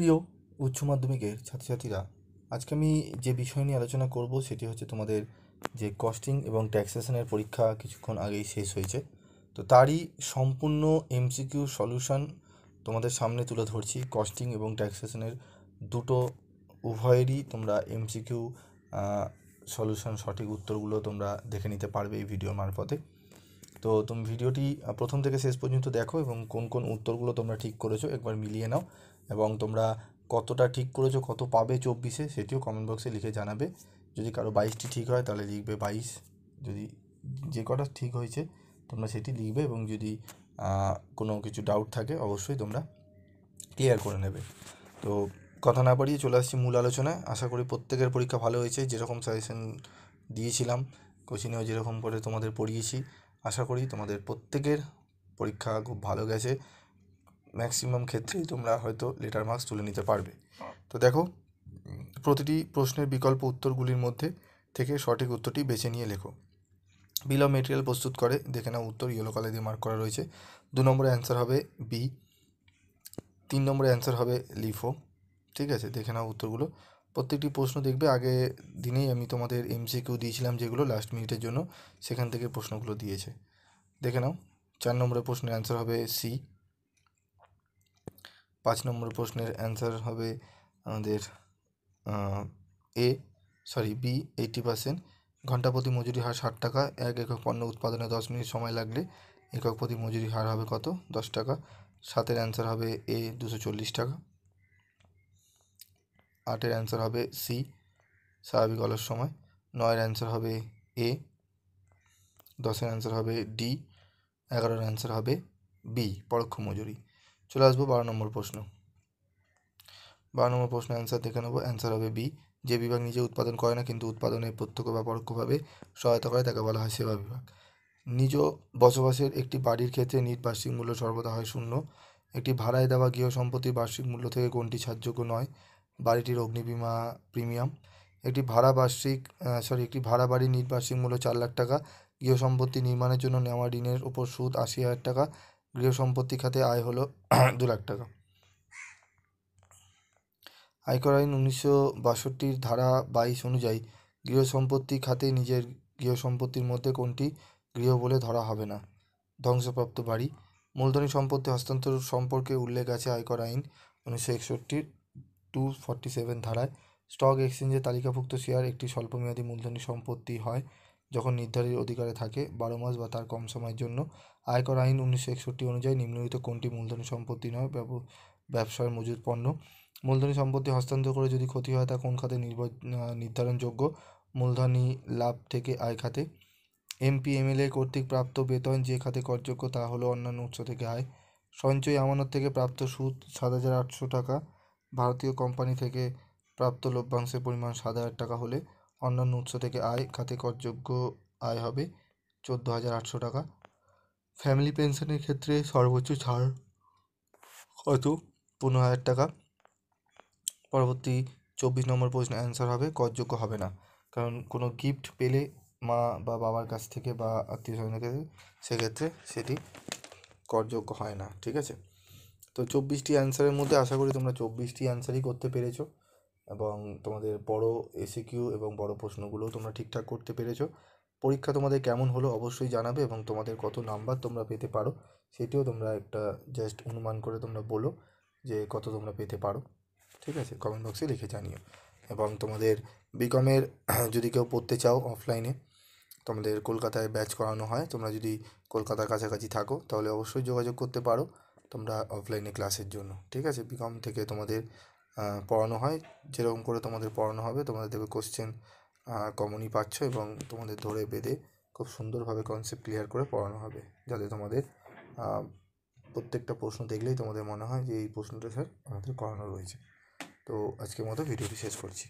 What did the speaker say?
প্রিয় উচ্চ মাধ্যমিকের ছাত্রছাত্রীরা আজকে আমি যে বিষয় নিয়ে আলোচনা করব সেটি হচ্ছে তোমাদের যে কস্টিং এবং ট্যাক্সেশনের পরীক্ষা কিছুক্ষণ আগেই শেষ হয়েছে তো তারই সম্পূর্ণ এমসিকিউ সলিউশন তোমাদের সামনে তুলে ধরছি কস্টিং এবং ট্যাক্সেশনের দুটো উভয়েরই তোমরা এমসিকিউ সলিউশন সঠিক উত্তরগুলো তোমরা দেখে নিতে পারবে এই ভিডিওর মারফতে তো তুমি ভিডিওটি প্রথম থেকে শেষ পর্যন্ত দেখো এবং কোন কোন উত্তরগুলো তোমরা ঠিক করেছো একবার মিলিয়ে নাও এবং তোমরা কতটা ঠিক করেছো কত পাবে চব্বিশে সেটিও কমেন্ট বক্সে লিখে জানাবে যদি কারো বাইশটি ঠিক হয় তাহলে লিখবে বাইশ যদি যে কটা ঠিক হয়েছে তোমরা সেটি লিখবে এবং যদি কোনো কিছু ডাউট থাকে অবশ্যই তোমরা ক্লিয়ার করে নেবে তো কথা না বাড়িয়ে চলে আসছি মূল আলোচনায় আশা করি প্রত্যেকের পরীক্ষা ভালো হয়েছে যেরকম সাজেশন দিয়েছিলাম কোচিনেও যেরকম করে তোমাদের পড়িয়েছি আশা করি তোমাদের প্রত্যেকের পরীক্ষা খুব ভালো গেছে ম্যাক্সিমাম ক্ষেত্রেই তোমরা হয়তো লেটার মার্কস তুলে নিতে পারবে তো দেখো প্রতিটি প্রশ্নের বিকল্প উত্তরগুলির মধ্যে থেকে সঠিক উত্তরটি বেছে নিয়ে লেখো বিল অফ মেটেরিয়াল প্রস্তুত করে দেখে নাও উত্তর ইয়েলো কালার দিয়ে মার্ক করা রয়েছে দু নম্বরে অ্যান্সার হবে বি তিন নম্বরে অ্যান্সার হবে লিফো ঠিক আছে দেখে নাও উত্তরগুলো প্রত্যেকটি প্রশ্ন দেখবে আগে দিনেই আমি তোমাদের এমসিকিউ দিয়েছিলাম যেগুলো লাস্ট মিনিটের জন্য সেখান থেকে প্রশ্নগুলো দিয়েছে দেখে নাও চার নম্বরের প্রশ্নের অ্যান্সার হবে সি পাঁচ নম্বর প্রশ্নের অ্যান্সার হবে আমাদের A sorry B eighty percent ঘন্টা প্রতি মজুরি হার ষাট টাকা এক একক পণ্য উৎপাদনে দশ মিনিট সময় লাগলে একক প্রতি মজুরি হার হবে কত দশ টাকা সাতের অ্যান্সার হবে এ দুশো চল্লিশ টাকা আটের অ্যান্সার হবে সি স্বাভাবিক অলস সময় নয়ের অ্যান্সার হবে এ দশের অ্যান্সার হবে ডি এগারোর অ্যান্সার হবে বি পরোক্ষ মজুরি চলে আসবো বারো নম্বর প্রশ্ন বারো নম্বর প্রশ্ন অ্যান্সার দেখে নেবো অ্যান্সার হবে বি যে বিভাগ নিজে উৎপাদন করে না কিন্তু উৎপাদনে প্রত্যক্ষ বা পরোক্ষভাবে সহায়তা করে তাকে বলা হয় সেবা বিভাগ নিজ বসবাসের একটি বাড়ির ক্ষেত্রে নিট বার্ষিক মূল্য সর্বদা হয় শূন্য একটি ভাড়ায় দেওয়া গৃহ সম্পত্তির বার্ষিক মূল্য থেকে কোনটি সাহায্যযোগ্য নয় বাড়িটির অগ্নি বিমা প্রিমিয়াম একটি ভাড়া বার্ষিক সরি একটি ভাড়া বাড়ি নির্বার্ষিক মূল্য চার লাখ টাকা গৃহ সম্পত্তি নির্মাণের জন্য নেওয়া ঋণের ওপর সুদ আশি হাজার টাকা গৃহ সম্পত্তি খাতে আয় হলো দু লাখ টাকা আয়কর আইন উনিশশো বাষট্টির ধারা বাইশ অনুযায়ী গৃহ সম্পত্তি খাতে নিজের গৃহ সম্পত্তির মধ্যে কোনটি গৃহ বলে ধরা হবে না ধ্বংসপ্রাপ্ত বাড়ি মূলধনী সম্পত্তি হস্তান্তর সম্পর্কে উল্লেখ আছে আয়কর আইন উনিশশো একষট্টির টু ফর্টি সেভেন ধারায় স্টক এক্সচেঞ্জে তালিকাভুক্ত শেয়ার একটি স্বল্পমেয়াদী মূলধনী সম্পত্তি হয় যখন নির্ধারিত অধিকারে থাকে বারো মাস বা তার কম সময়ের জন্য আয়কর আইন উনিশশো একষট্টি অনুযায়ী নিম্নলিখিত কোনটি মূলধনী সম্পত্তি নয় ব্যবসার মজুদ পণ্য মূলধনী সম্পত্তি হস্তান্তর করে যদি ক্ষতি হয় তা কোন খাতে নির্ধারণযোগ্য মূলধনী লাভ থেকে আয় খাতে এমপি এমএলএ কর্তৃক প্রাপ্ত বেতন যে খাতে করযোগ্য তা হলো অন্যান্য উৎস থেকে আয় সঞ্চয় আমানত থেকে প্রাপ্ত সুদ সাত হাজার আটশো টাকা ভারতীয় কোম্পানি থেকে প্রাপ্ত লভ্যাংশের পরিমাণ সাত হাজার টাকা হলে অন্যান্য উৎস থেকে আয় খাতে করযোগ্য আয় হবে চোদ্দো হাজার আটশো টাকা ফ্যামিলি পেনশনের ক্ষেত্রে সর্বোচ্চ ছাড় কত পনেরো হাজার টাকা পরবর্তী চব্বিশ নম্বর প্রশ্ন অ্যান্সার হবে করযোগ্য হবে না কারণ কোনো গিফট পেলে মা বা বাবার কাছ থেকে বা আত্মীয় স্বজনের কাছে সেক্ষেত্রে সেটি করযোগ্য হয় না ঠিক আছে তো চব্বিশটি অ্যান্সারের মধ্যে আশা করি তোমরা চব্বিশটি অ্যান্সারই করতে পেরেছো এবং তোমাদের বড় এসিকিউ এবং বড় প্রশ্নগুলো তোমরা ঠিকঠাক করতে পেরেছো পরীক্ষা তোমাদের কেমন হলো অবশ্যই জানাবে এবং তোমাদের কত নাম্বার তোমরা পেতে পারো সেটিও তোমরা একটা জাস্ট অনুমান করে তোমরা বলো যে কত তোমরা পেতে পারো ঠিক আছে কমেন্ট বক্সে লিখে জানিও এবং তোমাদের বিকমের যদি কেউ পড়তে চাও অফলাইনে তোমাদের কলকাতায় ব্যাচ করানো হয় তোমরা যদি কলকাতার কাছাকাছি থাকো তাহলে অবশ্যই যোগাযোগ করতে পারো তোমরা অফলাইনে ক্লাসের জন্য ঠিক আছে বিকম থেকে তোমাদের পড়ানো হয় যেরকম করে তোমাদের পড়ানো হবে তোমাদের দেবে কোশ্চেন কমনই পাচ্ছ এবং তোমাদের ধরে বেঁধে খুব সুন্দরভাবে কনসেপ্ট ক্লিয়ার করে পড়ানো হবে যাতে তোমাদের প্রত্যেকটা প্রশ্ন দেখলেই তোমাদের মনে হয় যে এই প্রশ্নটা স্যার আমাদের করানো রয়েছে তো আজকের মতো ভিডিওটি শেষ করছি